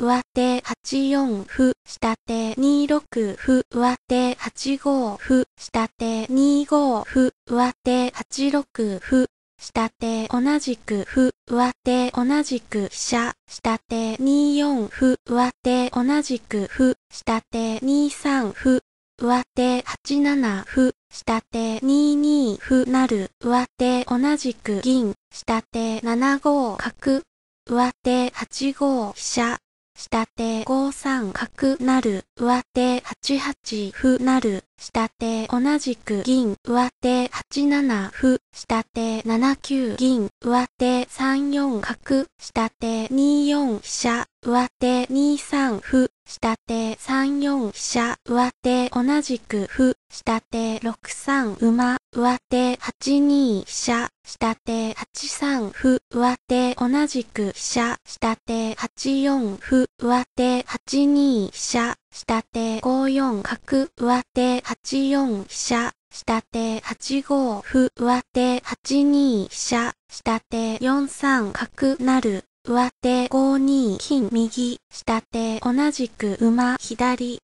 上手8四歩、下手2六歩、上手8五歩、下手2五歩、上手8六歩、下手同じく歩、上手同じく飛車、下手2四歩、上手同じく歩、下手2三歩、上手8七歩、下手2二歩なる、上手同じく銀、下手7五角、上手8五飛車、下手5三角なる、上手8八歩なる、下手同じく銀、上手8七歩、下手7九銀、上手3四角、下手2四飛車、上手2三歩、下手車、上手、同じく、ふ、下手、6三、馬、上手、8二、飛車、下手、8三、歩、上手、同じく、飛車、下手、8四、歩、上手、8二、飛車、下手、5四、角、上手、8四、飛車、下手、8五、歩、上手、8二、飛車、下手、4三、角、なる、上手5二金右下手同じく馬左